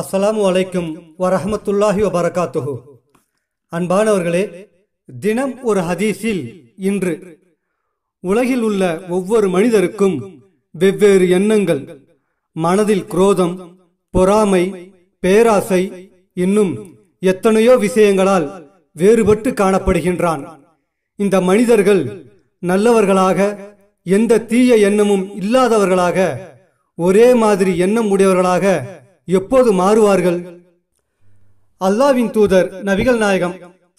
அஸ்ஸலாமு அலைக்கும் வரஹமத்துல்லாஹி வபரகாத்துஹு அன்பானவர்களே தினம் ஒரு ஹதீஸில் இன்று உலகில் உள்ள ஒவ்வொரு மனிதருக்கும் வெவ்வேறு எண்ணங்கள் மனதில் குரோதம் பொறாமை பேராசை இன்னும் எத்தனையோ விஷயங்களால் வேறுபட்டு காணப்படுகின்றான் இந்த மனிதர்கள் நல்லவர்களாக எந்த தீய எண்ணமும் இல்லாதவர்களாக ஒரே மாதிரி எண்ணம் உடையவர்களாக எப்போது மாறுவார்கள் அல்லாவின் தூதர் நபிகள் நாயகம்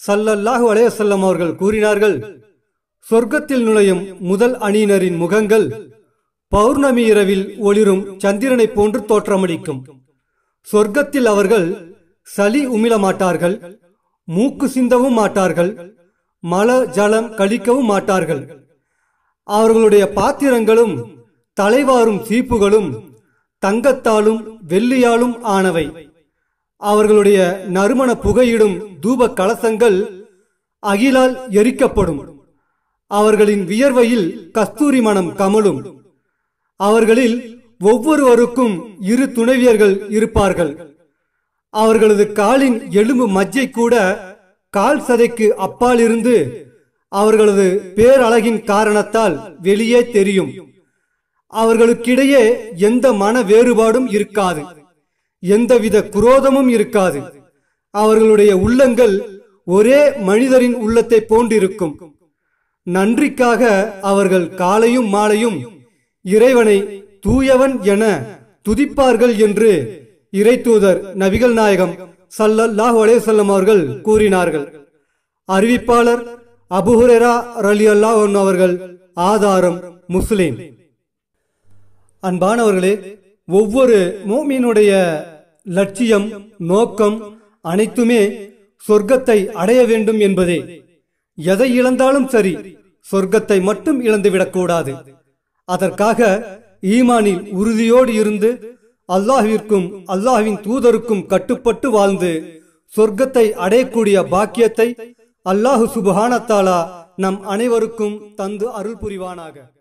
சல்லல்லாஹு அலையசல்லம் அவர்கள் கூறினார்கள் சொர்க்கத்தில் நுழையும் முதல் அணியினரின் முகங்கள் பௌர்ணமி இரவில் ஒளிரும் சந்திரனை போன்று தோற்றமளிக்கும் சொர்க்கத்தில் அவர்கள் சளி உமிழ மாட்டார்கள் மூக்கு சிந்தவும் மாட்டார்கள் மல ஜலம் கழிக்கவும் மாட்டார்கள் அவர்களுடைய பாத்திரங்களும் தலைவாரும் சீப்புகளும் தங்கத்தாலும் வெள்ளியாலும் ஆனவை அவர்களுடைய நறுமண புகையிடும் தூப கலசங்கள் அகிலால் எரிக்கப்படும் அவர்களின் வியர்வையில் கஸ்தூரி மனம் கமலும் அவர்களில் ஒவ்வொருவருக்கும் இரு துணைவியர்கள் இருப்பார்கள் அவர்களது காலின் எலும்பு மஜ்ஜை கூட கால் சதைக்கு அப்பாலிருந்து அவர்களது பேரழகின் காரணத்தால் வெளியே தெரியும் அவர்களுக்கிடையே எந்த மன வேறுபாடும் இருக்காது எந்தவித குரோதமும் இருக்காது அவர்களுடைய உள்ளங்கள் ஒரே மனிதரின் உள்ளத்தை போன்றிருக்கும் நன்றிக்காக அவர்கள் காலையும் மாலையும் இறைவனை தூயவன் என துதிப்பார்கள் என்று இறை தூதர் நபிகள் நாயகம் சல்லல்லாஹ் அலேசல்லம் அவர்கள் கூறினார்கள் அறிவிப்பாளர் அபுஹுரா ரலி அல்லாஹ் அவர்கள் ஆதாரம் முஸ்லீம் அன்பானவர்களே ஒவ்வொரு மோமீனுடைய லட்சியம் நோக்கம் அனைத்துமே சொர்க்கத்தை அடைய வேண்டும் என்பதே எதை இழந்தாலும் சரி சொர்க்கத்தை மட்டும் இழந்துவிடக்கூடாது அதற்காக ஈமானில் உறுதியோடு இருந்து அல்லாஹிற்கும் அல்லாஹின் தூதருக்கும் கட்டுப்பட்டு வாழ்ந்து சொர்க்கத்தை அடையக்கூடிய பாக்கியத்தை அல்லாஹு சுபஹானத்தாலா நம் அனைவருக்கும் தந்து அருள் புரிவானாக